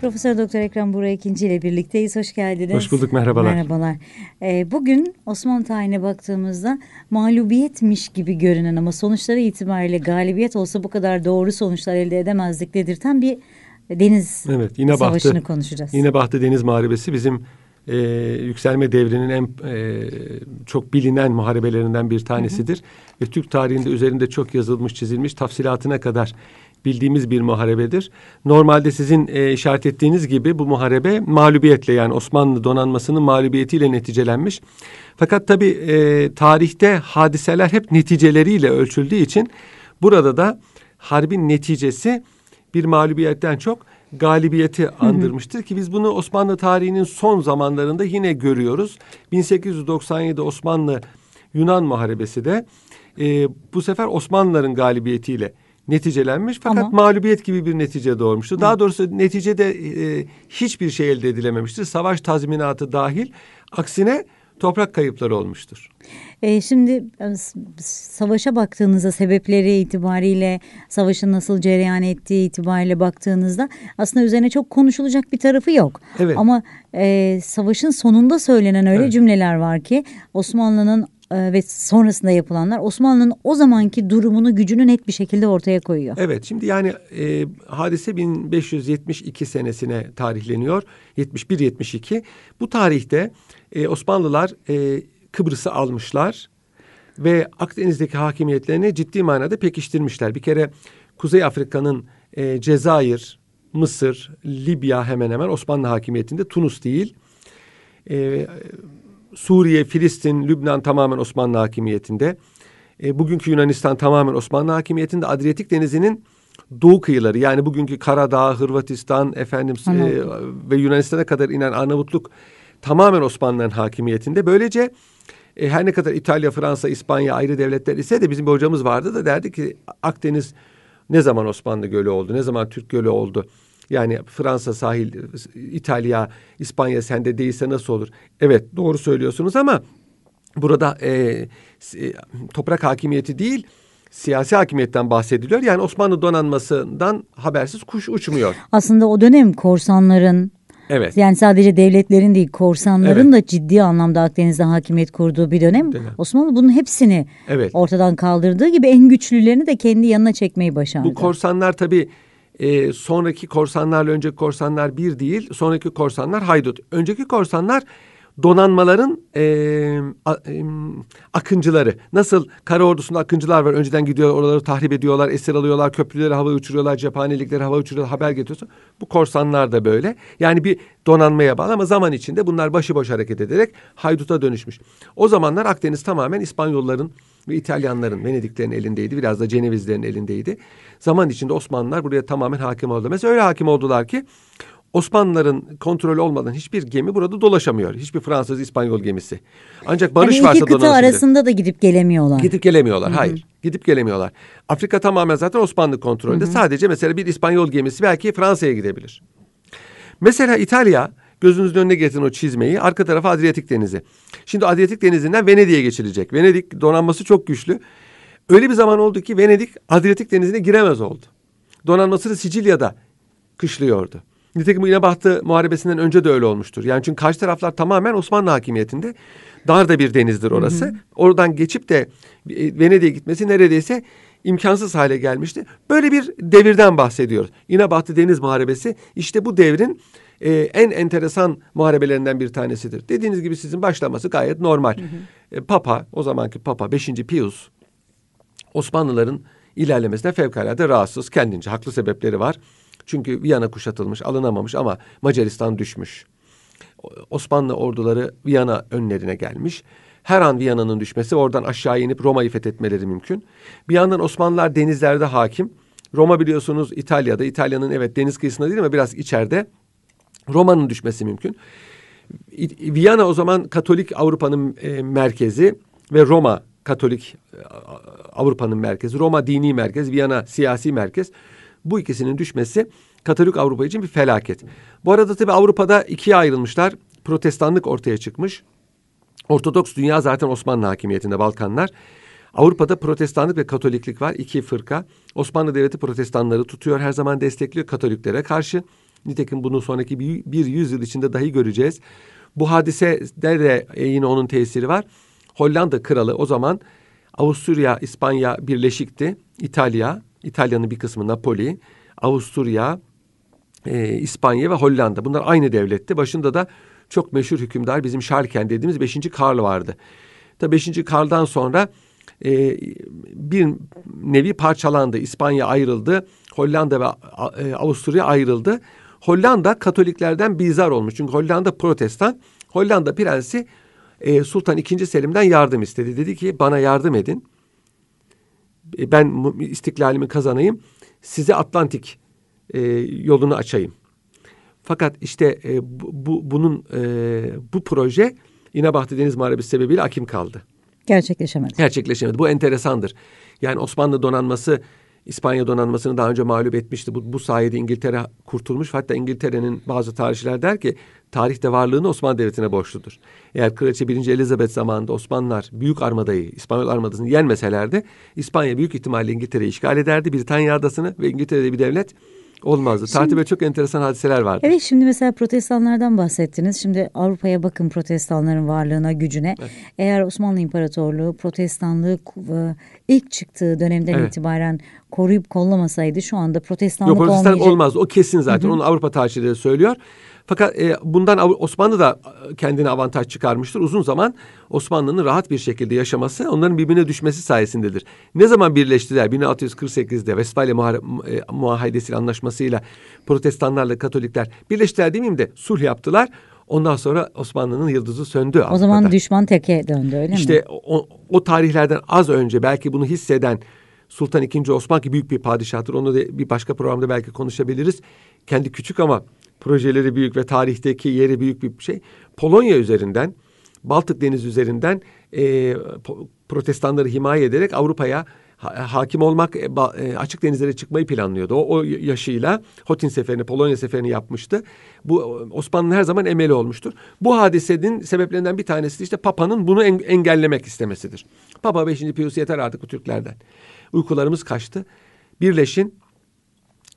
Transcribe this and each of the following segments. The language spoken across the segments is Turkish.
Profesör Doktor Ekrem Buray ikinci ile birlikteyiz. Hoş geldiniz. Hoş bulduk. Merhabalar. Merhabalar. Ee, bugün Osmanlı tarihine baktığımızda mağlubiyetmiş gibi görünen ama sonuçları itibariyle galibiyet olsa bu kadar doğru sonuçlar elde edemezdik dedirten bir deniz evet, yine savaşını Bahtı, konuşacağız. Yine Bahtı Deniz Muharebesi bizim e, yükselme devrinin en e, çok bilinen muharebelerinden bir tanesidir. Hı hı. Ve Türk tarihinde üzerinde çok yazılmış çizilmiş tafsilatına kadar bildiğimiz bir muharebedir. Normalde sizin e, işaret ettiğiniz gibi bu muharebe mağlubiyetle yani Osmanlı donanmasının mağlubiyetiyle neticelenmiş. Fakat tabi e, tarihte hadiseler hep neticeleriyle ölçüldüğü için burada da harbin neticesi bir mağlubiyetten çok galibiyeti andırmıştır ki biz bunu Osmanlı tarihinin son zamanlarında yine görüyoruz. 1897 Osmanlı Yunan Muharebesi de e, bu sefer Osmanlıların galibiyetiyle neticelenmiş fakat Ama... mağlubiyet gibi bir netice doğurmuştu. Daha doğrusu neticede e, hiçbir şey elde edilememiştir. Savaş tazminatı dahil. Aksine toprak kayıpları olmuştur. E, şimdi e, savaşa baktığınızda sebepleri itibariyle savaşın nasıl cereyan ettiği itibariyle baktığınızda aslında üzerine çok konuşulacak bir tarafı yok. Evet. Ama e, savaşın sonunda söylenen öyle evet. cümleler var ki Osmanlı'nın e, ve sonrasında yapılanlar Osmanlı'nın o zamanki durumunu gücünü net bir şekilde ortaya koyuyor. Evet şimdi yani e, hadise 1572 senesine tarihleniyor. 71-72. Bu tarihte e, Osmanlılar e, Kıbrıs'ı almışlar ve Akdeniz'deki hakimiyetlerini ciddi manada pekiştirmişler. Bir kere Kuzey Afrika'nın e, Cezayir, Mısır, Libya hemen hemen Osmanlı hakimiyetinde Tunus değil. E, Suriye, Filistin, Lübnan tamamen Osmanlı hakimiyetinde. E, bugünkü Yunanistan tamamen Osmanlı hakimiyetinde. Adriyatik Denizi'nin doğu kıyıları yani bugünkü Karadağ, Hırvatistan, efendim e, ve Yunanistan'a kadar inen Arnavutluk tamamen Osmanlı'nın hakimiyetinde. Böylece e, her ne kadar İtalya, Fransa, İspanya ayrı devletler ise de bizim bir hocamız vardı da derdi ki Akdeniz ne zaman Osmanlı Gölü oldu, ne zaman Türk Gölü oldu? Yani Fransa sahil, İtalya, İspanya sende değilse nasıl olur? Evet doğru söylüyorsunuz ama burada e, e, toprak hakimiyeti değil siyasi hakimiyetten bahsediliyor. Yani Osmanlı donanmasından habersiz kuş uçmuyor. Aslında o dönem korsanların Evet. Yani sadece devletlerin değil korsanların evet. da ciddi anlamda Akdeniz'de hakimiyet kurduğu bir dönem. dönem. Osmanlı bunun hepsini evet. ortadan kaldırdığı gibi en güçlülerini de kendi yanına çekmeyi başardı. Bu korsanlar tabii e, sonraki korsanlarla önceki korsanlar bir değil, sonraki korsanlar haydut. Önceki korsanlar donanmaların e, a, e, akıncıları. Nasıl kara ordusunda akıncılar var. Önceden gidiyor oraları tahrip ediyorlar, esir alıyorlar, köprüleri hava uçuruyorlar, cephanelikleri hava uçuruyorlar, haber getiriyorsa bu korsanlar da böyle. Yani bir donanmaya bağlı ama zaman içinde bunlar başıboş hareket ederek hayduta dönüşmüş. O zamanlar Akdeniz tamamen İspanyolların kısmı İtalyanların, Venediklerin elindeydi. Biraz da Cenevizlerin elindeydi. Zaman içinde Osmanlılar buraya tamamen hakim oldu. Mesela öyle hakim oldular ki Osmanlıların kontrolü olmadan hiçbir gemi burada dolaşamıyor. Hiçbir Fransız, İspanyol gemisi. Ancak barış yani varsa kıta arasında da gidip gelemiyorlar. Gidip gelemiyorlar. Hı -hı. Hayır. Gidip gelemiyorlar. Afrika tamamen zaten Osmanlı kontrolünde. Hı -hı. Sadece mesela bir İspanyol gemisi belki Fransa'ya gidebilir. Mesela İtalya Gözünüzün önüne getirin o çizmeyi. Arka tarafa Adriyatik Denizi. Şimdi Adriyatik Denizi'nden Venedik'e geçilecek. Venedik donanması çok güçlü. Öyle bir zaman oldu ki Venedik Adriyatik Denizi'ne giremez oldu. Donanması da Sicilya'da kışlıyordu. Nitekim İnebahtı Muharebesi'nden önce de öyle olmuştur. Yani çünkü karşı taraflar tamamen Osmanlı hakimiyetinde. Dar da bir denizdir orası. Hı hı. Oradan geçip de e, Venedik'e gitmesi neredeyse imkansız hale gelmişti. Böyle bir devirden bahsediyoruz. İnebahtı Deniz Muharebesi işte bu devrin e, en enteresan muharebelerinden bir tanesidir. Dediğiniz gibi sizin başlaması gayet normal. Hı hı. E, Papa, o zamanki Papa 5. Pius, Osmanlıların ilerlemesine fevkalade rahatsız. Kendince haklı sebepleri var. Çünkü Viyana kuşatılmış, alınamamış ama Macaristan düşmüş. Osmanlı orduları Viyana önlerine gelmiş. Her an Viyana'nın düşmesi, oradan aşağı inip Roma'yı fethetmeleri mümkün. Bir yandan Osmanlılar denizlerde hakim. Roma biliyorsunuz İtalya'da, İtalya'nın evet deniz kıyısında değil ama biraz içeride. Roma'nın düşmesi mümkün. Viyana o zaman Katolik Avrupa'nın e, merkezi ve Roma Katolik e, Avrupa'nın merkezi, Roma dini merkez, Viyana siyasi merkez. Bu ikisinin düşmesi Katolik Avrupa için bir felaket. Bu arada tabii Avrupa'da ikiye ayrılmışlar. Protestanlık ortaya çıkmış. Ortodoks dünya zaten Osmanlı hakimiyetinde Balkanlar. Avrupa'da protestanlık ve katoliklik var. iki fırka. Osmanlı Devleti protestanları tutuyor, her zaman destekliyor Katoliklere karşı. Nitekim bunu sonraki bir, bir yüzyıl içinde dahi göreceğiz. Bu hadisede de e, yine onun tesiri var. Hollanda kralı o zaman Avusturya, İspanya birleşikti. İtalya, İtalya'nın bir kısmı Napoli, Avusturya, e, İspanya ve Hollanda. Bunlar aynı devletti. Başında da çok meşhur hükümdar bizim Şarken dediğimiz 5. Karl vardı. Tabii 5. Karl'dan sonra e, bir nevi parçalandı. İspanya ayrıldı, Hollanda ve e, Avusturya ayrıldı. Hollanda Katoliklerden bizar olmuş. Çünkü Hollanda protestan. Hollanda prensi e, Sultan II. Selim'den yardım istedi. Dedi ki bana yardım edin. E, ben istiklalimi kazanayım. Size Atlantik e, yolunu açayım. Fakat işte e, bu, bunun e, bu proje İnebahçe Deniz Muharebesi sebebiyle akim kaldı. Gerçekleşemedi. Gerçekleşemedi. Bu enteresandır. Yani Osmanlı donanması İspanya donanmasını daha önce mağlup etmişti. Bu, bu sayede İngiltere kurtulmuş. Hatta İngiltere'nin bazı tarihçiler der ki tarihte varlığını Osmanlı Devleti'ne borçludur. Eğer Kraliçe 1. Elizabeth zamanında Osmanlılar büyük armadayı, İspanyol armadasını yenmeselerdi İspanya büyük ihtimalle İngiltere'yi işgal ederdi. Britanya adasını ve İngiltere'de bir devlet olmazdı. Şimdi, Tarihte çok enteresan hadiseler vardı. Evet şimdi mesela protestanlardan bahsettiniz. Şimdi Avrupa'ya bakın protestanların varlığına, gücüne. Evet. Eğer Osmanlı İmparatorluğu protestanlığı e, ilk çıktığı dönemden evet. itibaren koruyup kollamasaydı şu anda protestanlık Yok, protestan olmayacak. olmazdı. O kesin zaten. Hı-hı. Onu Avrupa tarihçileri söylüyor. Fakat e, bundan Osmanlı da e, kendine avantaj çıkarmıştır. Uzun zaman Osmanlı'nın rahat bir şekilde yaşaması onların birbirine düşmesi sayesindedir. Ne zaman birleştiler? 1648'de Vesfalya e, Muahidesi'yle anlaşmasıyla protestanlarla Katolikler birleştiler demeyeyim de sulh yaptılar. Ondan sonra Osmanlı'nın yıldızı söndü. O Avrupa'da. zaman düşman teke döndü öyle işte mi? İşte o, o tarihlerden az önce belki bunu hisseden Sultan II. Osman ki büyük bir padişahtır. Onu da bir başka programda belki konuşabiliriz. Kendi küçük ama projeleri büyük ve tarihteki yeri büyük bir şey. Polonya üzerinden, Baltık Denizi üzerinden e, protestanları himaye ederek Avrupa'ya ha, hakim olmak, e, e, açık denizlere çıkmayı planlıyordu. O, o yaşıyla Hotin seferini, Polonya seferini yapmıştı. Bu Osmanlı her zaman emeli olmuştur. Bu hadisenin sebeplerinden bir tanesi de işte Papa'nın bunu en, engellemek istemesidir. Papa 5. Pius yeter artık bu Türklerden. Uykularımız kaçtı. Birleşin,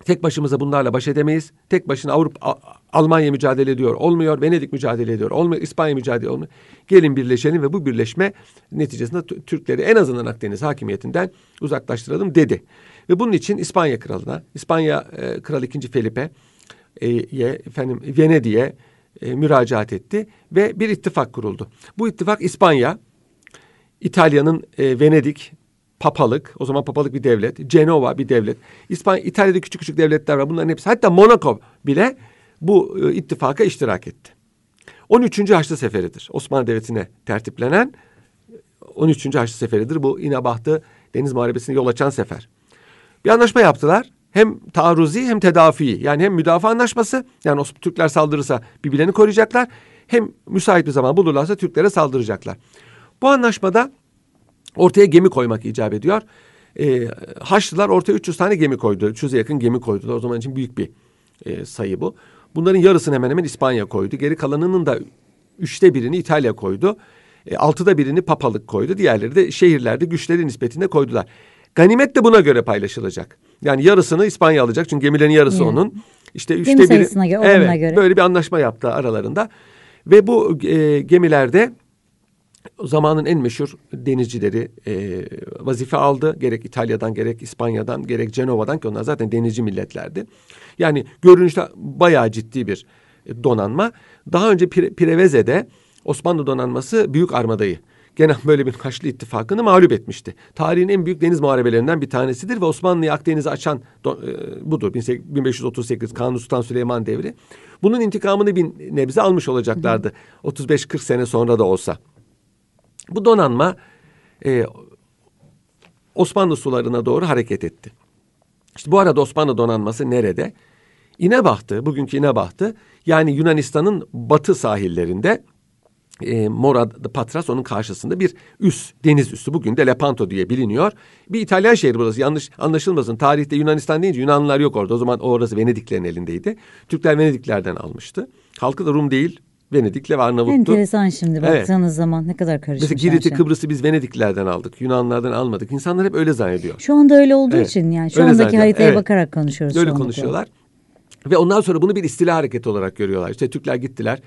Tek başımıza bunlarla baş edemeyiz. Tek başına Avrupa Almanya mücadele ediyor olmuyor, Venedik mücadele ediyor olmuyor, İspanya mücadele olmuyor. Gelin birleşelim ve bu birleşme neticesinde Türkleri en azından Akdeniz hakimiyetinden uzaklaştıralım dedi. Ve bunun için İspanya kralına, İspanya e, kral 2. Felipe e, ye, efendim Venedik'e e, müracaat etti ve bir ittifak kuruldu. Bu ittifak İspanya, İtalya'nın e, Venedik, papalık. O zaman papalık bir devlet. Cenova bir devlet. İspanya, İtalya'da küçük küçük devletler var. Bunların hepsi. Hatta Monaco bile bu e, ittifaka iştirak etti. 13. Haçlı Seferidir. Osmanlı Devleti'ne tertiplenen 13. E, Haçlı Seferidir. Bu İnebahtı Deniz Muharebesi'ne yol açan sefer. Bir anlaşma yaptılar. Hem taarruzi hem tedafi. Yani hem müdafaa anlaşması. Yani Türkler saldırırsa birbirlerini koruyacaklar. Hem müsait bir zaman bulurlarsa Türklere saldıracaklar. Bu anlaşmada ortaya gemi koymak icap ediyor. E, Haçlılar ortaya 300 tane gemi koydu. 300'e yakın gemi koydular. O zaman için büyük bir e, sayı bu. Bunların yarısını hemen hemen İspanya koydu. Geri kalanının da üçte birini İtalya koydu. E, altıda birini papalık koydu. Diğerleri de şehirlerde güçleri nispetinde koydular. Ganimet de buna göre paylaşılacak. Yani yarısını İspanya alacak çünkü gemilerin yarısı yani. onun. İşte üçte Gemi biri. Göre, evet, göre. Böyle bir anlaşma yaptı aralarında. Ve bu e, gemilerde zamanın en meşhur denizcileri e, vazife aldı. Gerek İtalya'dan, gerek İspanya'dan, gerek Cenova'dan ki onlar zaten denizci milletlerdi. Yani görünüşte bayağı ciddi bir e, donanma. Daha önce Pire, Pireveze'de Osmanlı donanması Büyük Armada'yı gene böyle bir Haçlı ittifakını mağlup etmişti. Tarihin en büyük deniz muharebelerinden bir tanesidir ve Osmanlı'yı Akdeniz'e açan e, budur. 1538 Kanuni Sultan Süleyman devri. Bunun intikamını bir nebze almış olacaklardı. 35-40 sene sonra da olsa. Bu donanma e, Osmanlı sularına doğru hareket etti. İşte bu arada Osmanlı donanması nerede? İnebahtı, bugünkü İnebahtı yani Yunanistan'ın batı sahillerinde e, Mora Patras onun karşısında bir üs, deniz üssü bugün de Lepanto diye biliniyor. Bir İtalyan şehri burası yanlış anlaşılmasın. Tarihte Yunanistan deyince Yunanlılar yok orada. O zaman orası Venediklerin elindeydi. Türkler Venediklerden almıştı. Halkı da Rum değil, Venedik'le ve Arnavutlu. Enteresan şimdi baktığınız evet. zaman ne kadar karışmış. Mesela Girit'i, şey. Kıbrıs'ı biz Venediklerden aldık. Yunanlardan almadık. İnsanlar hep öyle zannediyor. Şu anda öyle olduğu evet. için yani şu öyle andaki haritaya evet. bakarak konuşuyoruz. Öyle konuşuyorlar. Ve ondan sonra bunu bir istila hareketi olarak görüyorlar. İşte Türkler gittiler.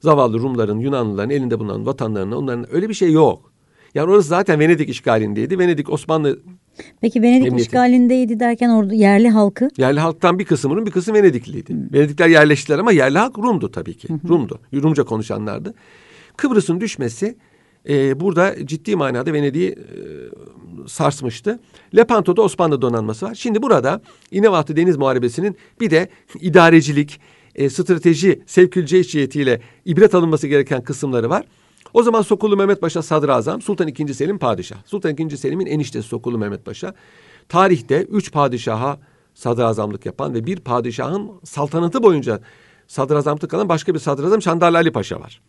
Zavallı Rumların, Yunanlıların elinde bulunan vatanlarına onların öyle bir şey yok. Yani orası zaten Venedik işgalindeydi. Venedik Osmanlı Peki Venedik Emniyetin. işgalindeydi derken orada yerli halkı? Yerli halktan bir kısmının bir kısım Venedikliydi. Hı. Venedikler yerleştiler ama yerli halk Rum'du tabii ki. Hı hı. Rum'du. Rumca konuşanlardı. Kıbrıs'ın düşmesi e, burada ciddi manada Venedik'i e, sarsmıştı. Lepanto'da Osmanlı donanması var. Şimdi burada İnevatlı Deniz Muharebesi'nin bir de idarecilik, e, strateji, sevkülce cihetiyle ibret alınması gereken kısımları var. O zaman Sokulu Mehmet Paşa sadrazam, Sultan II. Selim padişah. Sultan II. Selim'in eniştesi Sokulu Mehmet Paşa. Tarihte üç padişaha sadrazamlık yapan ve bir padişahın saltanatı boyunca sadrazamlık kalan başka bir sadrazam Şandarlı Ali Paşa var.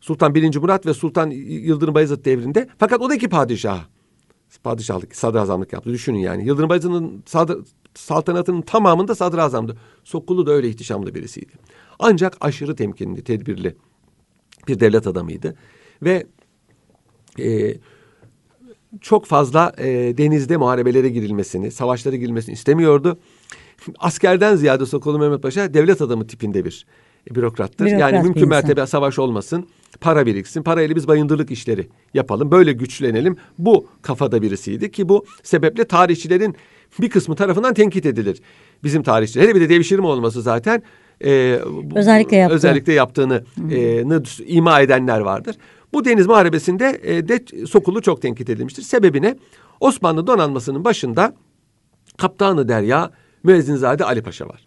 Sultan I. Murat ve Sultan Yıldırım Bayezid devrinde. Fakat o da iki padişah. Padişahlık, sadrazamlık yaptı. Düşünün yani. Yıldırım Bayezid'in saltanatının tamamında sadrazamdı. Sokulu da öyle ihtişamlı birisiydi. Ancak aşırı temkinli, tedbirli bir devlet adamıydı. Ve e, çok fazla e, denizde muharebelere girilmesini, savaşlara girilmesini istemiyordu. Askerden ziyade Sokolu Mehmet Paşa devlet adamı tipinde bir bürokrattır. Bürokrat yani mümkün mertebe savaş olmasın, para biriksin, parayla biz bayındırlık işleri yapalım, böyle güçlenelim. Bu kafada birisiydi ki bu sebeple tarihçilerin bir kısmı tarafından tenkit edilir. Bizim tarihçiler. Hele bir de devşirme olması zaten e, özellikle, yaptı. özellikle yaptığını e, ima edenler vardır. Bu deniz muharebesinde e, de Sokulu çok tenkit edilmiştir. Sebebine Osmanlı donanmasının başında kaptanı derya Müezzinzade Ali Paşa var.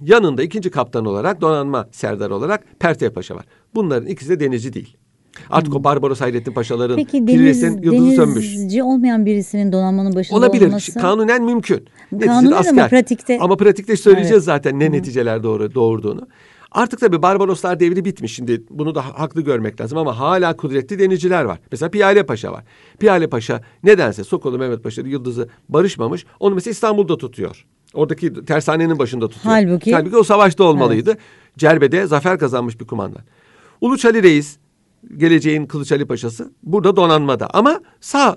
Yanında ikinci kaptan olarak donanma serdarı olarak Pertev Paşa var. Bunların ikisi de denizci değil. Artık hmm. o Barbaros Hayrettin Paşaların Peki, deniz, yıldızı sönmüş. Denizci olmayan birisinin donanmanın başında Olabilir. olması. Olabilir. Kanunen mümkün. Kanunen asker. ama pratikte. Ama pratikte söyleyeceğiz evet. zaten ne hmm. neticeler doğru, doğurduğunu. Artık tabii Barbaroslar devri bitmiş. Şimdi bunu da haklı görmek lazım ama hala kudretli denizciler var. Mesela Piyale Paşa var. Piyale Paşa nedense Sokolu Mehmet Paşa'nın yıldızı barışmamış. Onu mesela İstanbul'da tutuyor. Oradaki tersanenin başında tutuyor. Halbuki, Halbuki o savaşta olmalıydı. Evet. Cerbe'de zafer kazanmış bir kumandan. Uluç Ali Reis geleceğin Kılıç Ali Paşa'sı burada donanmada ama sağ e,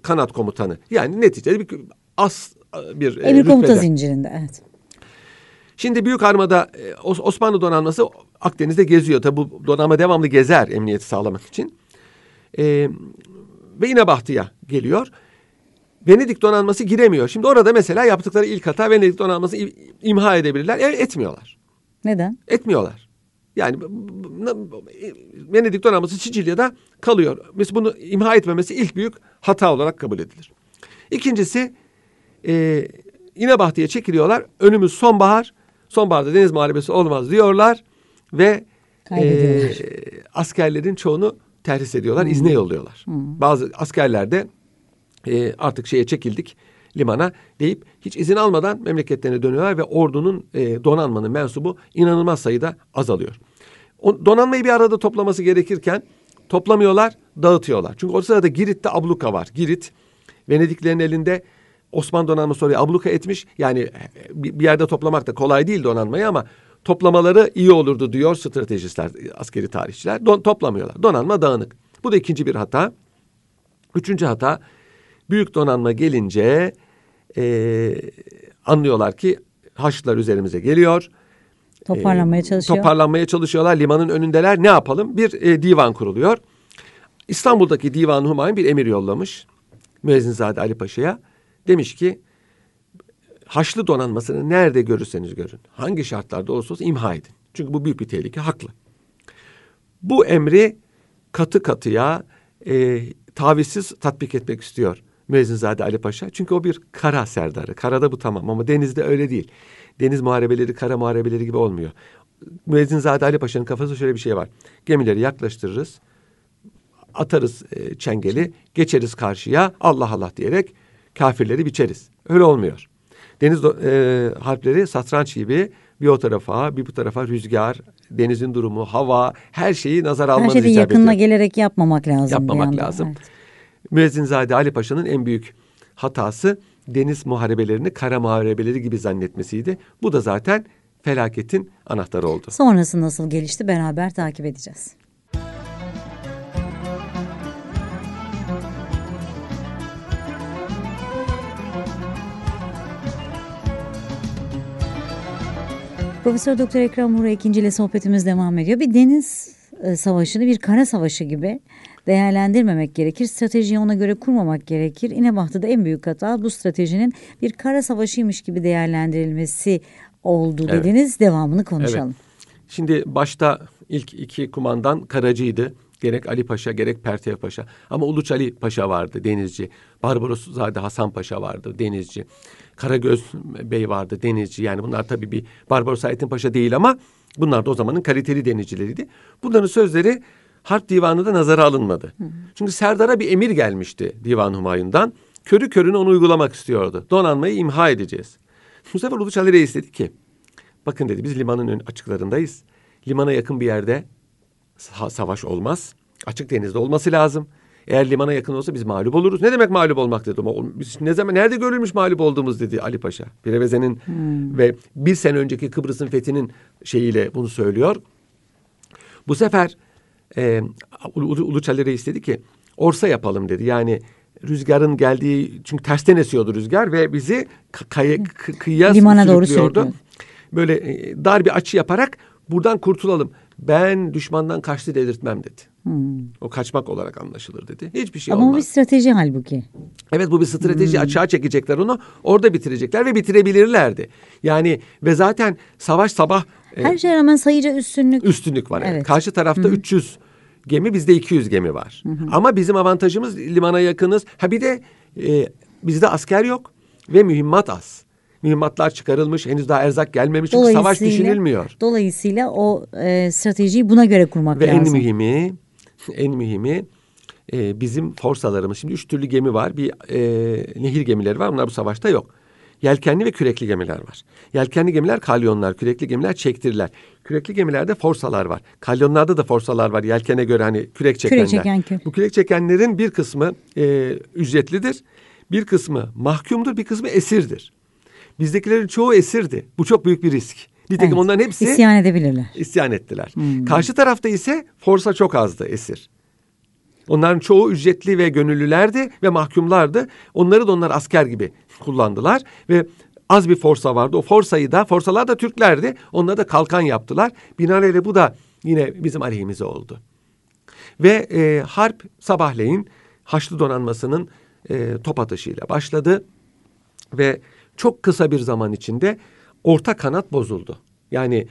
kanat komutanı. Yani neticede bir as e, bir e, bir komuta zincirinde evet. Şimdi Büyük Armada e, Osmanlı donanması Akdeniz'de geziyor. Tabi bu donanma devamlı gezer emniyeti sağlamak için. E, ve İnebahtı'ya geliyor. Venedik donanması giremiyor. Şimdi orada mesela yaptıkları ilk hata Venedik donanması imha edebilirler. E, etmiyorlar. Neden? Etmiyorlar. Yani Venedik donanması Sicilya'da kalıyor. Mesela bunu imha etmemesi ilk büyük hata olarak kabul edilir. İkincisi e, İnebahtı'ya çekiliyorlar. Önümüz sonbahar. Sonbaharda deniz muharebesi olmaz diyorlar ve e, askerlerin çoğunu terhis ediyorlar, hmm. izne yolluyorlar. Hmm. Bazı askerler de e, artık şeye çekildik limana deyip hiç izin almadan memleketlerine dönüyorlar ve ordunun e, donanmanın mensubu inanılmaz sayıda azalıyor. O, donanmayı bir arada toplaması gerekirken toplamıyorlar, dağıtıyorlar. Çünkü o sırada Girit'te abluka var. Girit Venediklerin elinde Osmanlı donanması oraya abluka etmiş. Yani e, bir yerde toplamak da kolay değil donanmayı ama toplamaları iyi olurdu diyor stratejistler, askeri tarihçiler. Don, toplamıyorlar. Donanma dağınık. Bu da ikinci bir hata. Üçüncü hata büyük donanma gelince e, anlıyorlar ki Haçlılar üzerimize geliyor. Toparlanmaya ee, çalışıyor. Toparlanmaya çalışıyorlar. Limanın önündeler. Ne yapalım? Bir e, divan kuruluyor. İstanbul'daki Divan Humayun bir emir yollamış. Müezzinzade Ali Paşa'ya. Demiş ki Haçlı donanmasını nerede görürseniz görün. Hangi şartlarda olsun imha edin. Çünkü bu büyük bir tehlike. Haklı. Bu emri katı katıya e, tavizsiz tatbik etmek istiyor. Müezzinzade Ali Paşa. Çünkü o bir kara serdarı. Karada bu tamam ama denizde öyle değil. Deniz muharebeleri kara muharebeleri gibi olmuyor. Müezzinzade Ali Paşa'nın kafasında şöyle bir şey var. Gemileri yaklaştırırız. Atarız e, çengeli, geçeriz karşıya Allah Allah diyerek kafirleri biçeriz. Öyle olmuyor. Deniz e, harpleri satranç gibi bir o tarafa bir bu tarafa rüzgar, denizin durumu, hava her şeyi nazar almanız icap ediyor. Her şeyi yakınına gelerek yapmamak lazım. Yapmamak lazım. Evet. Müezzinzade Ali Paşa'nın en büyük hatası deniz muharebelerini kara muharebeleri gibi zannetmesiydi. Bu da zaten felaketin anahtarı oldu. Sonrası nasıl gelişti beraber takip edeceğiz. Profesör Doktor Ekrem Uğur'a ikinciyle sohbetimiz devam ediyor. Bir deniz e, savaşını bir kara savaşı gibi değerlendirmemek gerekir. Stratejiyi ona göre kurmamak gerekir. İnebahtı'da en büyük hata bu stratejinin bir kara savaşıymış gibi değerlendirilmesi oldu evet. dediniz. Devamını konuşalım. Evet. Şimdi başta ilk iki kumandan Karacı'ydı. Gerek Ali Paşa gerek Pertev Paşa. Ama Uluç Ali Paşa vardı denizci. Barbaros zade Hasan Paşa vardı denizci. Karagöz Bey vardı denizci. Yani bunlar tabii bir Barbaros Hayrettin Paşa değil ama bunlar da o zamanın kaliteli denizcileriydi. Bunların sözleri Harp Divanı da nazara alınmadı. Hı. Çünkü Serdar'a bir emir gelmişti Divan Humayun'dan. Körü körüne onu uygulamak istiyordu. Donanmayı imha edeceğiz. Bu sefer Uluç Ali Reis dedi ki... Bakın dedi biz limanın ön açıklarındayız. Limana yakın bir yerde savaş olmaz. Açık denizde olması lazım. Eğer limana yakın olsa biz mağlup oluruz. Ne demek mağlup olmak dedi. Biz ne zaman nerede görülmüş mağlup olduğumuz dedi Ali Paşa. Pireveze'nin hmm. ve bir sene önceki Kıbrıs'ın fethinin şeyiyle bunu söylüyor. Bu sefer e, Ulu, Ulu ki orsa yapalım dedi. Yani rüzgarın geldiği çünkü tersten esiyordu rüzgar ve bizi kaya, kıyıya Limana doğru sürüklüyordu. Böyle e, dar bir açı yaparak buradan kurtulalım. Ben düşmandan kaçtı dedirtmem dedi. Hmm. O kaçmak olarak anlaşılır dedi. Hiçbir şey Ama olmaz. Ama bu bir strateji halbuki. Evet bu bir strateji. Hmm. Açığa çekecekler onu. Orada bitirecekler ve bitirebilirlerdi. Yani ve zaten savaş sabah ee, Her şeye rağmen sayıca üstünlük. Üstünlük var. Evet. evet. Karşı tarafta Hı-hı. 300 gemi bizde 200 gemi var. Hı-hı. Ama bizim avantajımız limana yakınız. Ha bir de e, bizde asker yok ve mühimmat az. Mühimmatlar çıkarılmış, henüz daha erzak gelmemiş çünkü savaş düşünülmüyor. Dolayısıyla o e, stratejiyi buna göre kurmak ve lazım. Ve en mühimi, en mühimi e, bizim forsalarımız. Şimdi üç türlü gemi var. Bir e, nehir gemileri var. Bunlar bu savaşta yok. Yelkenli ve kürekli gemiler var. Yelkenli gemiler kalyonlar, kürekli gemiler çektiriler. Kürekli gemilerde forsalar var. Kalyonlarda da forsalar var yelkene göre hani kürek çekenler. Kürek çeken kim? Bu kürek çekenlerin bir kısmı e, ücretlidir, bir kısmı mahkumdur, bir kısmı esirdir. Bizdekilerin çoğu esirdi. Bu çok büyük bir risk. Nitekim evet. onların hepsi isyan edebilirler. İsyan ettiler. Hmm. Karşı tarafta ise forsa çok azdı esir. Onların çoğu ücretli ve gönüllülerdi ve mahkumlardı. Onları da onlar asker gibi kullandılar ve az bir forsa vardı. O forsayı da, forsalar da Türklerdi. Onlara da kalkan yaptılar. Binaenaleyh bu da yine bizim aleyhimize oldu. Ve e, harp sabahleyin Haçlı donanmasının e, top atışıyla başladı. Ve çok kısa bir zaman içinde orta kanat bozuldu. Yani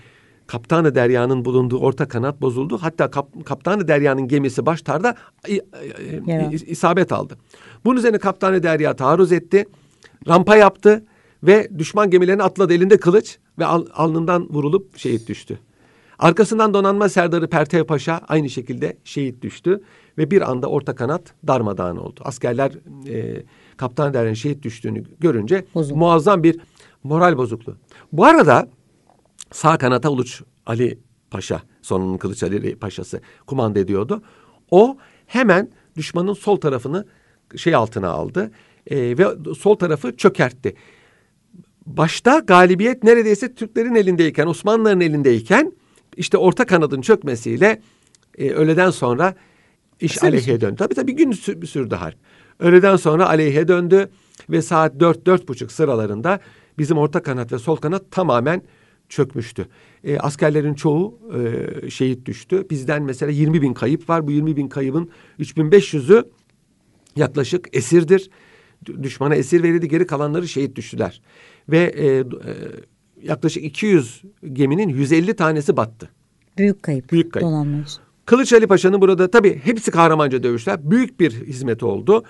Kaptanı Derya'nın bulunduğu orta kanat bozuldu. Hatta kap, Kaptanı Derya'nın gemisi baştarda e, e, e isabet aldı. Bunun üzerine Kaptanı Derya taarruz etti rampa yaptı ve düşman gemilerini atladı elinde kılıç ve al, alnından vurulup şehit düştü. Arkasından donanma serdarı Pertev Paşa aynı şekilde şehit düştü ve bir anda orta kanat darmadağın oldu. Askerler e, kaptan derin şehit düştüğünü görünce Bozuk. muazzam bir moral bozukluğu. Bu arada sağ kanata Uluç Ali Paşa, sonunun Kılıç Ali Paşası kumanda ediyordu. O hemen düşmanın sol tarafını şey altına aldı e, ve sol tarafı çökertti. Başta galibiyet neredeyse Türklerin elindeyken, Osmanlıların elindeyken işte orta kanadın çökmesiyle e, öğleden sonra iş Kısa aleyhe döndü. Tabii tabii gün sürdü harp. Öğleden sonra aleyhe döndü ve saat dört, dört buçuk sıralarında bizim orta kanat ve sol kanat tamamen çökmüştü. E, askerlerin çoğu e, şehit düştü. Bizden mesela 20 bin kayıp var. Bu 20 bin kaybın 3500'ü yaklaşık esirdir düşmana esir verildi. Geri kalanları şehit düştüler. Ve e, e yaklaşık 200 geminin 150 tanesi battı. Büyük kayıp. Büyük kayıp. Dolanmış. Kılıç Ali Paşa'nın burada tabii hepsi kahramanca dövüşler. Büyük bir hizmet oldu.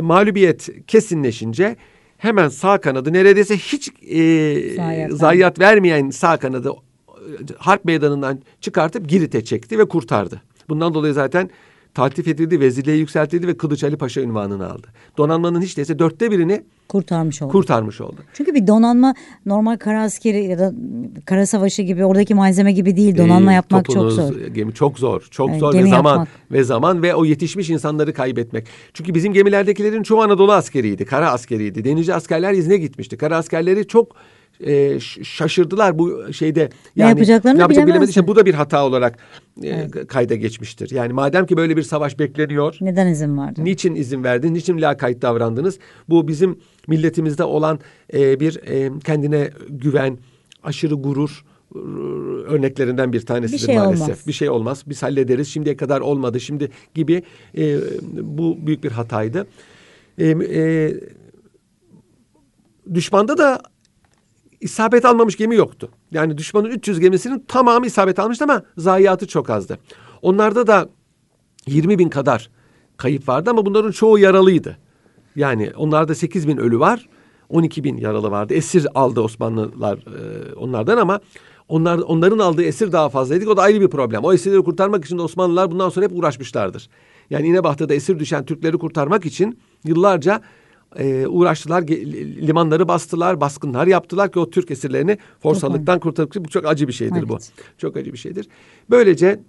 Mağlubiyet kesinleşince hemen sağ kanadı neredeyse hiç e, zayiat vermeyen sağ kanadı e, harp meydanından çıkartıp Girit'e çekti ve kurtardı. Bundan dolayı zaten taltif edildi, vezirliğe yükseltildi ve Kılıç Ali Paşa ünvanını aldı. Donanmanın hiç değilse dörtte birini kurtarmış oldu. Kurtarmış oldu. Çünkü bir donanma normal kara askeri ya da kara savaşı gibi oradaki malzeme gibi değil. Donanma ee, yapmak topunuz, çok zor. E, gemi çok zor. Çok yani, zor ve yapmak. zaman ve zaman ve o yetişmiş insanları kaybetmek. Çünkü bizim gemilerdekilerin çoğu Anadolu askeriydi, kara askeriydi. Denizci askerler izne gitmişti. Kara askerleri çok e, şaşırdılar bu şeyde. Yani, ne yapacaklarını ne yapacak bilemedi. İşte bu da bir hata olarak e, evet. kayda geçmiştir. Yani madem ki böyle bir savaş bekleniyor. Neden izin verdin Niçin izin verdin Niçin lakayt davrandınız? Bu bizim milletimizde olan e, bir e, kendine güven, aşırı gurur örneklerinden bir tanesidir bir şey maalesef. Olmaz. Bir şey olmaz. Biz hallederiz. Şimdiye kadar olmadı. Şimdi gibi e, bu büyük bir hataydı. E, e, düşmanda da isabet almamış gemi yoktu. Yani düşmanın 300 gemisinin tamamı isabet almıştı ama zayiatı çok azdı. Onlarda da 20 bin kadar kayıp vardı ama bunların çoğu yaralıydı. Yani onlarda 8 bin ölü var, 12 bin yaralı vardı. Esir aldı Osmanlılar e, onlardan ama onlar, onların aldığı esir daha fazlaydı. O da ayrı bir problem. O esirleri kurtarmak için de Osmanlılar bundan sonra hep uğraşmışlardır. Yani İnebahtı'da esir düşen Türkleri kurtarmak için yıllarca e, uğraştılar. Limanları bastılar, baskınlar yaptılar ki o Türk esirlerini forsalıktan kurtarıp bu çok acı bir şeydir evet. bu. Çok acı bir şeydir. Böylece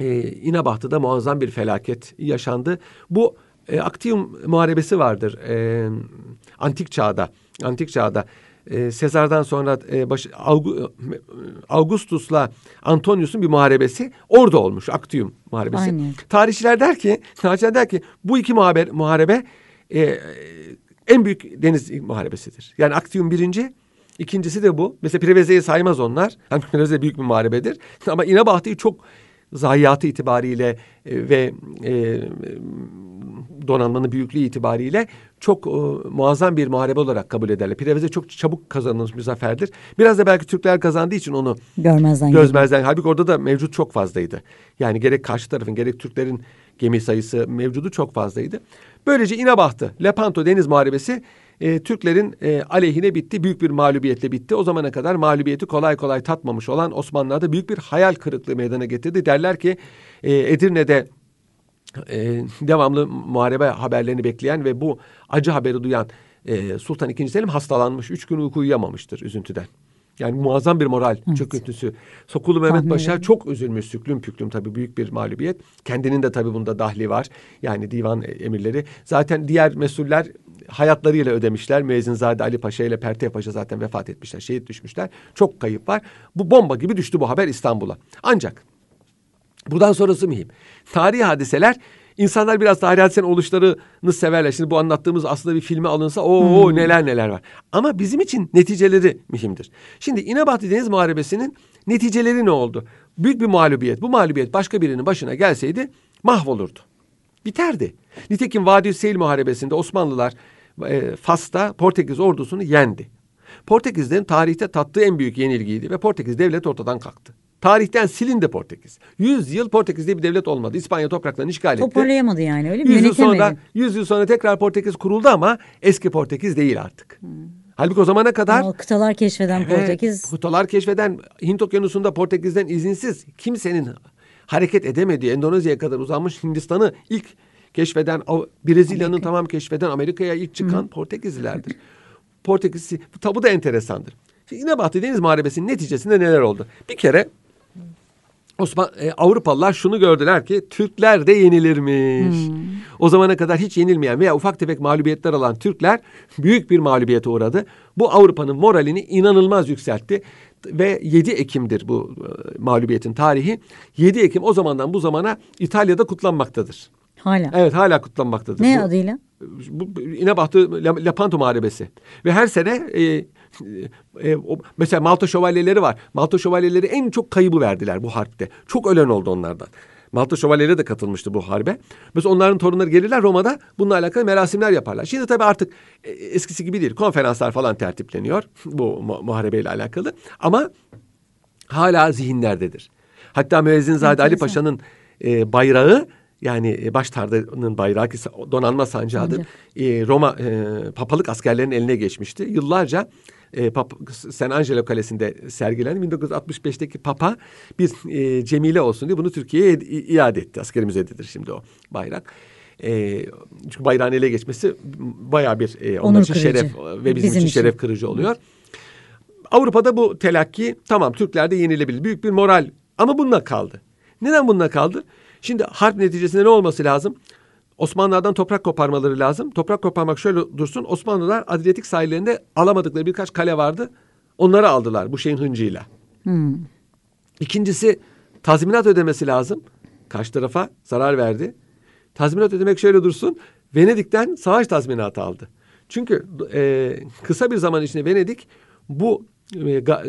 e, İnebahtı'da muazzam bir felaket yaşandı. Bu e, Actium muharebesi vardır e, antik çağda. Antik çağda e, Sezar'dan sonra e, baş, e, Augustus'la Antonius'un bir muharebesi orada olmuş. Actium muharebesi. Aynen. Tarihçiler der ki, tarihçiler der ki bu iki muhaber, muharebe e, en büyük deniz muharebesidir. Yani Actium birinci, ikincisi de bu. Mesela Preveze'yi saymaz onlar. Yani Preveze büyük bir muharebedir. Ama İnebahtı'yı çok zayiatı itibariyle e, ve e, donanmanın büyüklüğü itibariyle çok e, muazzam bir muharebe olarak kabul ederler. Pireveze çok çabuk kazanılmış bir zaferdir. Biraz da belki Türkler kazandığı için onu görmezden gözmezden. Gibi. Halbuki orada da mevcut çok fazlaydı. Yani gerek karşı tarafın gerek Türklerin gemi sayısı mevcudu çok fazlaydı. Böylece İnebahtı, Lepanto Deniz Muharebesi e, Türklerin e, aleyhine bitti. Büyük bir mağlubiyetle bitti. O zamana kadar mağlubiyeti kolay kolay tatmamış olan Osmanlı'da büyük bir hayal kırıklığı meydana getirdi. Derler ki e, Edirne'de e, devamlı muharebe haberlerini bekleyen ve bu acı haberi duyan e, Sultan II. Selim hastalanmış. Üç gün uyku uyuyamamıştır üzüntüden. Yani muazzam bir moral evet. çöküntüsü. Sokulu Mehmet Paşa ederim. çok üzülmüş süklüm püklüm tabii büyük bir mağlubiyet. Kendinin de tabii bunda dahli var. Yani divan e, emirleri. Zaten diğer mesuller hayatlarıyla ödemişler. Müezzinzade Ali Paşa ile Pertev Paşa zaten vefat etmişler, şehit düşmüşler. Çok kayıp var. Bu bomba gibi düştü bu haber İstanbul'a. Ancak buradan sonrası mühim. Tarihi hadiseler İnsanlar biraz tarihsel sen oluşlarını severler. Şimdi bu anlattığımız aslında bir filme alınsa o hmm. neler neler var. Ama bizim için neticeleri mühimdir. Şimdi İnebahçe Deniz Muharebesi'nin neticeleri ne oldu? Büyük bir mağlubiyet. Bu mağlubiyet başka birinin başına gelseydi mahvolurdu. Biterdi. Nitekim Vadi Seyl Muharebesi'nde Osmanlılar e, Fas'ta Portekiz ordusunu yendi. Portekizlerin tarihte tattığı en büyük yenilgiydi ve Portekiz devlet ortadan kalktı. Tarihten silindi Portekiz. Yüz yıl Portekiz bir devlet olmadı. İspanya topraklarını işgal etti. Toparlayamadı yani öyle mi? 100 yıl sonra yüz yıl sonra tekrar Portekiz kuruldu ama eski Portekiz değil artık. Hmm. Halbuki o zamana kadar ama kıtalar keşfeden evet, Portekiz. Kıtalar keşfeden Hint Okyanusu'nda Portekiz'den izinsiz kimsenin hareket edemediği Endonezya'ya kadar uzanmış Hindistan'ı ilk keşfeden Brezilya'nın tamam keşfeden Amerika'ya ilk çıkan Hı. Portekizlilerdir. Portekiz tabu da enteresandır. Şimdi İnebahçe Deniz Muharebesi'nin neticesinde neler oldu? Bir kere Osman e, Avrupalılar şunu gördüler ki Türkler de yenilirmiş. Hmm. O zamana kadar hiç yenilmeyen veya ufak tefek mağlubiyetler alan Türkler büyük bir mağlubiyete uğradı. Bu Avrupa'nın moralini inanılmaz yükseltti ve 7 Ekim'dir bu e, mağlubiyetin tarihi. 7 Ekim o zamandan bu zamana İtalya'da kutlanmaktadır. Hala. Evet hala kutlanmaktadır. Ne bu, adıyla? Bu, İnebahtı Lepanto Muharebesi. Ve her sene e, e, e, o, mesela Malta şövalyeleri var. Malta şövalyeleri en çok kaybı verdiler bu harpte. Çok ölen oldu onlardan. Malta şövalyeleri de katılmıştı bu harbe. Mesela onların torunları gelirler Roma'da bununla alakalı merasimler yaparlar. Şimdi tabii artık e, e eskisi gibi değil. Konferanslar falan tertipleniyor bu mu muharebeyle alakalı. Ama hala zihinlerdedir. Hatta Müezzinzade Ali Paşa'nın e, bayrağı yani e, baş tardanın bayrağı donanma sancağıdır. Roma e, papalık askerlerinin eline geçmişti. Yıllarca e, Pap San Angelo Kalesi'nde sergilendi. 1965'teki Papa bir e, Cemile olsun diye bunu Türkiye'ye iade etti. Askeri müzededir şimdi o bayrak. E, çünkü bayrağın ele geçmesi bayağı bir e, onlar Onur için kırıcı. şeref ve bizim, bizim için, için şeref kırıcı oluyor. Avrupa'da bu telakki tamam Türklerde yenilebilir. Büyük bir moral ama bununla kaldı. Neden bununla kaldı? Şimdi harp neticesinde ne olması lazım? Osmanlılardan toprak koparmaları lazım. Toprak koparmak şöyle dursun. Osmanlılar Adriyatik sahillerinde alamadıkları birkaç kale vardı. Onları aldılar bu şeyin hıncıyla. Hmm. İkincisi tazminat ödemesi lazım. Karşı tarafa zarar verdi. Tazminat ödemek şöyle dursun. Venedik'ten savaş tazminatı aldı. Çünkü e, kısa bir zaman içinde Venedik bu e, ga,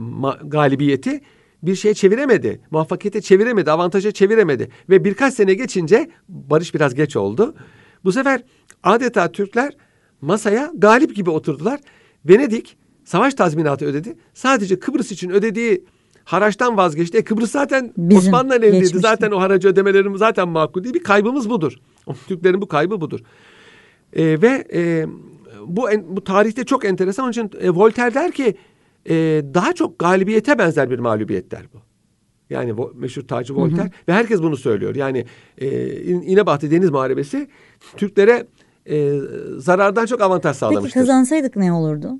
ma, galibiyeti bir şeye çeviremedi. Muvaffakiyete çeviremedi, avantaja çeviremedi. Ve birkaç sene geçince barış biraz geç oldu. Bu sefer adeta Türkler masaya galip gibi oturdular. Venedik savaş tazminatı ödedi. Sadece Kıbrıs için ödediği haraçtan vazgeçti. E Kıbrıs zaten Osmanlı'nın Osmanlı elindeydi. Zaten o haracı ödemelerimiz zaten makul değil. Bir kaybımız budur. Türklerin bu kaybı budur. E, ve e, bu en, bu tarihte çok enteresan. Onun için e, Voltaire der ki e, daha çok galibiyete benzer bir mağlubiyet der bu. Yani bu meşhur Taci Voltaire hı hı. ve herkes bunu söylüyor. Yani e, İnebahçe Deniz Muharebesi Türklere e, zarardan çok avantaj sağlamıştır. Peki kazansaydık ne olurdu?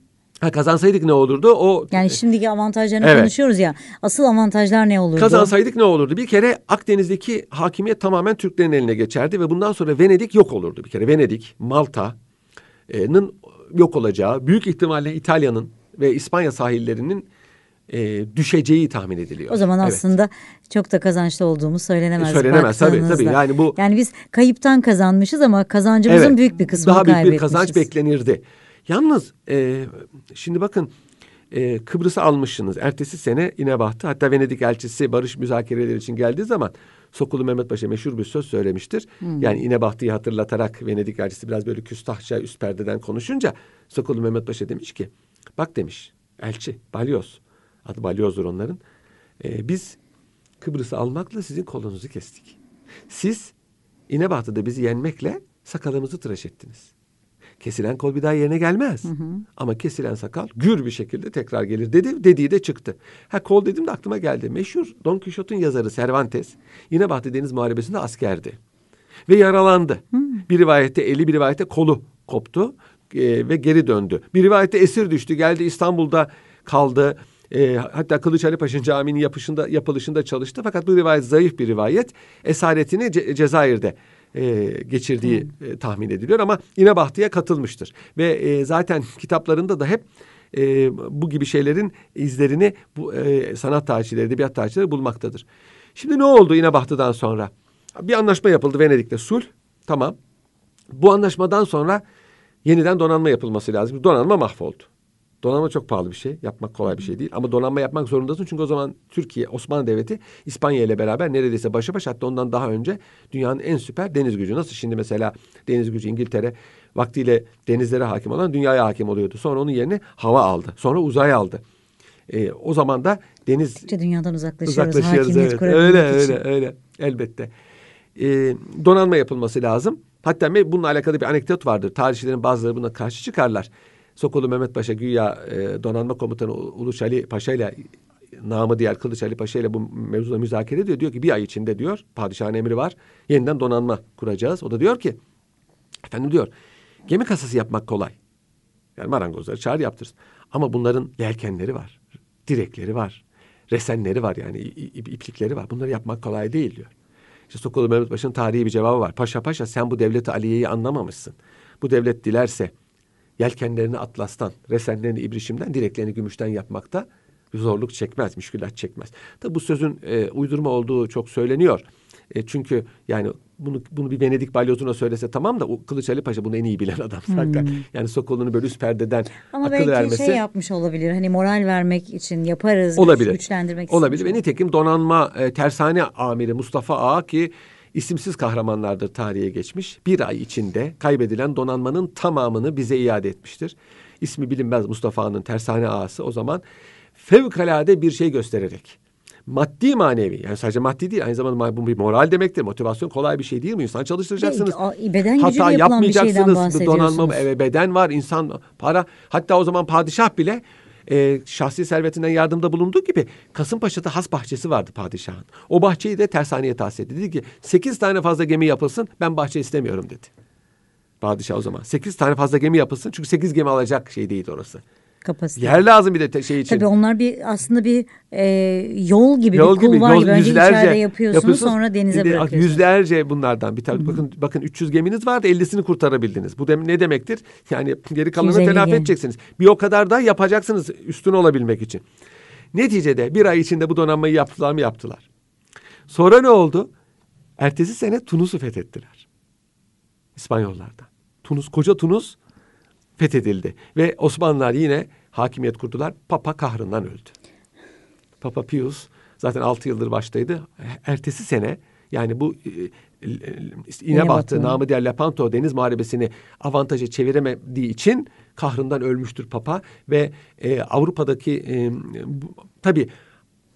Ha, kazansaydık ne olurdu? O Yani e, şimdiki avantajlarını evet. konuşuyoruz ya. Asıl avantajlar ne olurdu? Kazansaydık ne olurdu? Bir kere Akdeniz'deki hakimiyet tamamen Türklerin eline geçerdi ve bundan sonra Venedik yok olurdu bir kere. Venedik, Malta'nın yok olacağı, büyük ihtimalle İtalya'nın ve İspanya sahillerinin e, düşeceği tahmin ediliyor. O zaman evet. aslında çok da kazançlı olduğumuz söylenemez. E, söylenemez tabii tabii. Yani bu Yani biz kayıptan kazanmışız ama kazancımızın evet, büyük bir kısmını daha büyük bir kazanç beklenirdi. Yalnız e, şimdi bakın e, Kıbrıs'ı almışsınız. Ertesi sene İnebahtı hatta Venedik elçisi barış müzakereleri için geldiği zaman Sokulu Mehmet Paşa meşhur bir söz söylemiştir. Hmm. Yani İnebahtı'yı hatırlatarak Venedik elçisi biraz böyle küstahça üst perdeden konuşunca Sokulu Mehmet Paşa demiş ki Bak demiş elçi balyoz. Adı balyozdur onların. E, biz Kıbrıs'ı almakla sizin kolunuzu kestik. Siz İnebatı'da bizi yenmekle sakalımızı tıraş ettiniz. Kesilen kol bir daha yerine gelmez. Hı hı. Ama kesilen sakal gür bir şekilde tekrar gelir dedi. Dediği de çıktı. Ha kol dedim de aklıma geldi. Meşhur Don Quixote'un yazarı Cervantes İnebahçe Deniz Muharebesi'nde askerdi. Ve yaralandı. Hı. Bir rivayette eli bir rivayette kolu koptu e, ve geri döndü. Bir rivayette esir düştü, geldi İstanbul'da kaldı. E, hatta Kılıç Ali Paşa'nın caminin yapışında, yapılışında çalıştı. Fakat bu rivayet zayıf bir rivayet. Esaretini Ce- Cezayir'de e, geçirdiği e, tahmin ediliyor ama İnebahtı'ya katılmıştır. Ve e, zaten kitaplarında da hep e, bu gibi şeylerin izlerini bu, e, sanat tarihçileri, edebiyat tarihçileri bulmaktadır. Şimdi ne oldu İnebahtı'dan sonra? Bir anlaşma yapıldı Venedik'te sulh. Tamam. Bu anlaşmadan sonra yeniden donanma yapılması lazım. Donanma mahvoldu. Donanma çok pahalı bir şey. Yapmak kolay bir şey değil. Ama donanma yapmak zorundasın. Çünkü o zaman Türkiye, Osmanlı Devleti İspanya ile beraber neredeyse başa baş hatta ondan daha önce dünyanın en süper deniz gücü. Nasıl şimdi mesela deniz gücü İngiltere vaktiyle denizlere hakim olan dünyaya hakim oluyordu. Sonra onun yerine hava aldı. Sonra uzay aldı. Ee, o zaman da deniz... Gittikçe dünyadan uzaklaşıyoruz. uzaklaşıyoruz evet. Öyle için. öyle öyle elbette. Ee, donanma yapılması lazım. Hatta bununla alakalı bir anekdot vardır. Tarihçilerin bazıları buna karşı çıkarlar. Sokulu Mehmet Paşa güya e, donanma komutanı Uluç Ali Paşa ile namı diğer Kılıç Ali Paşa ile bu mevzuda müzakere ediyor. Diyor ki bir ay içinde diyor padişahın emri var. Yeniden donanma kuracağız. O da diyor ki efendim diyor gemi kasası yapmak kolay. Yani marangozları çağır yaptırsın. Ama bunların yelkenleri var. Direkleri var. Resenleri var yani iplikleri var. Bunları yapmak kolay değil diyor. İşte Sokollu Mehmet Paşa'nın tarihi bir cevabı var. Paşa paşa sen bu devleti Aliye'yi anlamamışsın. Bu devlet dilerse yelkenlerini atlastan, resenlerini ibrişimden, direklerini gümüşten yapmakta zorluk çekmez, müşkülat çekmez. Tabi bu sözün e, uydurma olduğu çok söyleniyor. E, çünkü yani bunu bunu bir Venedik balyozuna söylese tamam da o Kılıç Ali Paşa bunu en iyi bilen adam zaten. Hmm. Yani Sokolunu böyle üst perdeden Ama akıl vermesi. Ama belki şey yapmış olabilir. Hani moral vermek için yaparız. Olabilir. Güçlendirmek Olabilir. Ve nitekim donanma e, tersane amiri Mustafa A. ki isimsiz kahramanlardır tarihe geçmiş. Bir ay içinde kaybedilen donanmanın tamamını bize iade etmiştir. İsmi bilinmez Mustafa'nın tersane ağası o zaman fevkalade bir şey göstererek maddi manevi yani sadece maddi değil aynı zamanda bu bir moral demektir. Motivasyon kolay bir şey değil mi? insan çalıştıracaksınız. Değil, beden Hata yapmayacaksınız. Donanma evet, beden var, insan para. Hatta o zaman padişah bile e, şahsi servetinden yardımda bulunduğu gibi Kasımpaşa'da has bahçesi vardı padişahın. O bahçeyi de tersaneye tahsis etti. Dedi ki sekiz tane fazla gemi yapılsın ben bahçe istemiyorum dedi. Padişah o zaman. Sekiz tane fazla gemi yapılsın çünkü sekiz gemi alacak şey değil orası kapasite. Yer lazım bir de te- şey için. Tabii onlar bir aslında bir e, yol gibi yol bir kulvar gibi, Yol, Önce içeride yapıyorsunuz, yapıyorsunuz sonra denize de, bırakıyorsunuz. Yüzlerce bunlardan bir tane. Bakın bakın 300 geminiz vardı 50'sini kurtarabildiniz. Bu dem ne demektir? Yani geri kalanını telafi gemi. edeceksiniz. Bir o kadar da yapacaksınız üstüne olabilmek için. Neticede bir ay içinde bu donanmayı yaptılar mı yaptılar. Sonra ne oldu? Ertesi sene Tunus'u fethettiler. İspanyollardan. Tunus, koca Tunus fethedildi. Ve Osmanlılar yine hakimiyet kurdular. Papa kahrından öldü. Papa Pius zaten altı yıldır baştaydı. Ertesi sene yani bu e, e İnebahtı, namı diğer Lepanto deniz muharebesini avantaja çeviremediği için kahrından ölmüştür Papa ve e, Avrupa'daki e, bu, tabii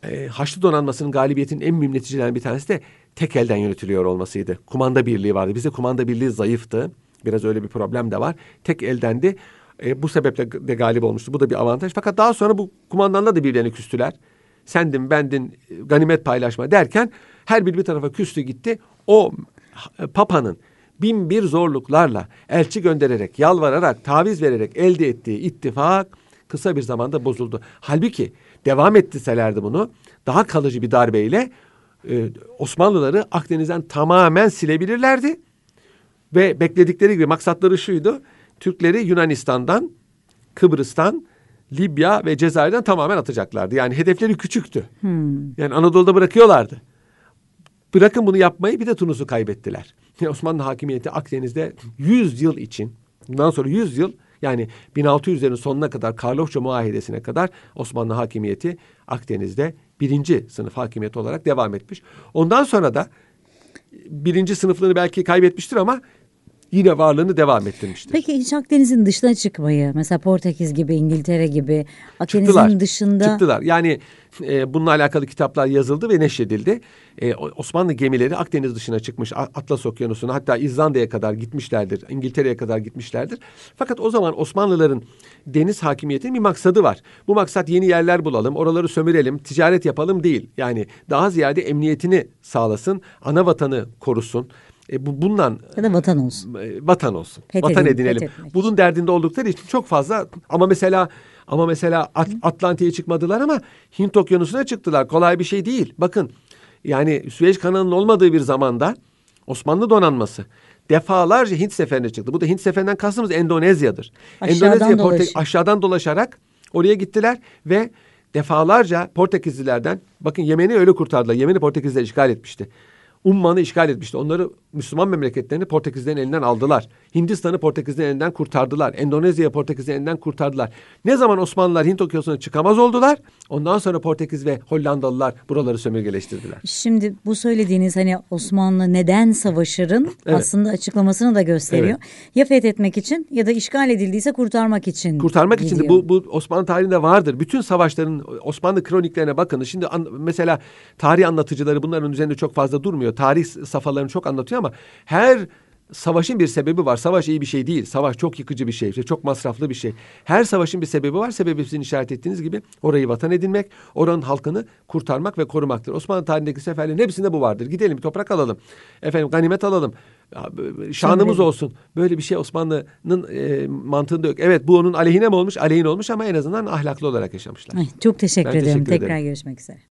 e, Haçlı donanmasının galibiyetinin en mühim neticelerinden bir tanesi de tek elden yönetiliyor olmasıydı. Kumanda birliği vardı. Bizde kumanda birliği zayıftı. Biraz öyle bir problem de var. Tek eldendi. E, bu sebeple de galip olmuştu. Bu da bir avantaj. Fakat daha sonra bu kumandanla da birbirlerini küstüler. Sendin, bendin, e, ganimet paylaşma derken her bir bir tarafa küstü gitti. O Papa'nın bin bir zorluklarla elçi göndererek, yalvararak, taviz vererek elde ettiği ittifak kısa bir zamanda bozuldu. Halbuki devam ettiselerdi bunu daha kalıcı bir darbeyle e, Osmanlıları Akdeniz'den tamamen silebilirlerdi. Ve bekledikleri gibi maksatları şuydu. Türkleri Yunanistan'dan, Kıbrıs'tan, Libya ve Cezayir'den tamamen atacaklardı. Yani hedefleri küçüktü. Hmm. Yani Anadolu'da bırakıyorlardı. Bırakın bunu yapmayı bir de Tunus'u kaybettiler. Yani Osmanlı hakimiyeti Akdeniz'de 100 yıl için, bundan sonra 100 yıl yani 1600'lerin sonuna kadar Karlofça Muahidesi'ne kadar Osmanlı hakimiyeti Akdeniz'de birinci sınıf hakimiyet olarak devam etmiş. Ondan sonra da birinci sınıflığını belki kaybetmiştir ama yine varlığını devam ettirmiştir. Peki İç Akdeniz'in dışına çıkmayı mesela Portekiz gibi İngiltere gibi Akdeniz'in dışında. Çıktılar yani e, bununla alakalı kitaplar yazıldı ve neşredildi. E, Osmanlı gemileri Akdeniz dışına çıkmış Atlas Okyanusu'na hatta İzlanda'ya kadar gitmişlerdir. İngiltere'ye kadar gitmişlerdir. Fakat o zaman Osmanlıların deniz hakimiyetinin bir maksadı var. Bu maksat yeni yerler bulalım, oraları sömürelim, ticaret yapalım değil. Yani daha ziyade emniyetini sağlasın, ana vatanı korusun. E, bu bundan ya da vatan olsun. E, vatan olsun. Pet vatan edinelim. Pet Bunun derdinde oldukları için çok fazla ama mesela ama mesela At Atlantik'e çıkmadılar ama Hint Okyanusu'na çıktılar. Kolay bir şey değil. Bakın yani Süveyş kanalının olmadığı bir zamanda Osmanlı donanması defalarca Hint seferine çıktı. Bu da Hint seferinden kastımız Endonezya'dır. Aşağıdan Endonezya dolaş. aşağıdan dolaşarak oraya gittiler ve defalarca Portekizlilerden bakın Yemen'i öyle kurtardılar. Yemen'i Portekizliler işgal etmişti. Umman'ı işgal etmişti. Onları Müslüman memleketlerini Portekizlerin elinden aldılar. Hindistan'ı Portekizlerin elinden kurtardılar. Endonezya'yı Portekizlerin elinden kurtardılar. Ne zaman Osmanlılar Hint okyanusuna çıkamaz oldular? Ondan sonra Portekiz ve Hollandalılar buraları sömürgeleştirdiler. Şimdi bu söylediğiniz hani Osmanlı neden savaşırın evet. aslında açıklamasını da gösteriyor. Evet. Ya fethetmek için ya da işgal edildiyse kurtarmak için. Kurtarmak için de bu, bu Osmanlı tarihinde vardır. Bütün savaşların Osmanlı kroniklerine bakın. Şimdi an, mesela tarih anlatıcıları bunların üzerinde çok fazla durmuyor. Tarih safhalarını çok anlatıyor ama her savaşın bir sebebi var. Savaş iyi bir şey değil. Savaş çok yıkıcı bir şey. çok masraflı bir şey. Her savaşın bir sebebi var. Sebebi sizin işaret ettiğiniz gibi orayı vatan edinmek, oranın halkını kurtarmak ve korumaktır. Osmanlı tarihindeki seferlerin hepsinde bu vardır. Gidelim toprak alalım. Efendim ganimet alalım. Şanımız olsun. Böyle bir şey Osmanlı'nın e, mantığında yok. Evet bu onun aleyhine mi olmuş? Aleyhine olmuş ama en azından ahlaklı olarak yaşamışlar. Ay, çok teşekkür ben ederim. Teşekkür Tekrar görüşmek üzere.